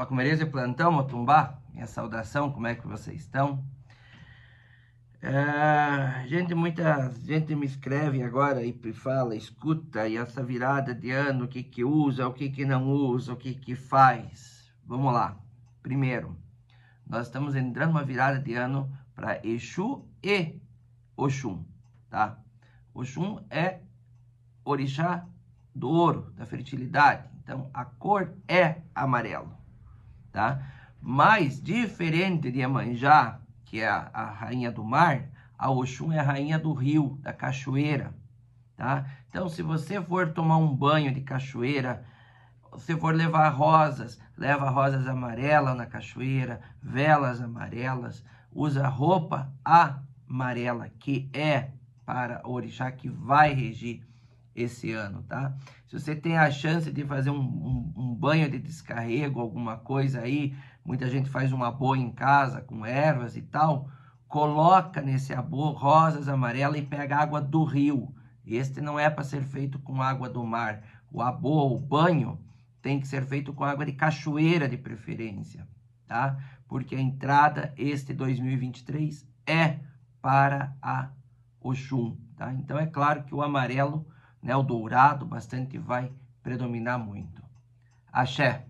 Macumereiros e plantão, Motumbá, minha saudação, como é que vocês estão? É, gente, muita gente me escreve agora e fala, escuta, e essa virada de ano, o que que usa, o que que não usa, o que que faz. Vamos lá. Primeiro, nós estamos entrando uma virada de ano para Exu e Oxum, tá? Oxum é orixá do ouro, da fertilidade. Então, a cor é amarelo, tá? Mas, diferente de Iemanjá, que é a, a rainha do mar, a Oxum é a rainha do rio, da cachoeira, tá? Então, se você for tomar um banho de cachoeira, se for levar rosas, leva rosas amarelas na cachoeira, velas amarelas, usa roupa amarela, que é para o orixá que vai regir esse ano, tá? Se você tem a chance de fazer um, um, um banho de descarrego, alguma coisa aí, muita gente faz uma boa em casa com ervas e tal, coloca nesse abô rosas amarelas e pega água do rio. Este não é para ser feito com água do mar. O abô, o banho, tem que ser feito com água de cachoeira de preferência, tá? Porque a entrada este 2023 é para a Oxum, tá? Então é claro que o amarelo né? O dourado bastante vai predominar muito. Axé.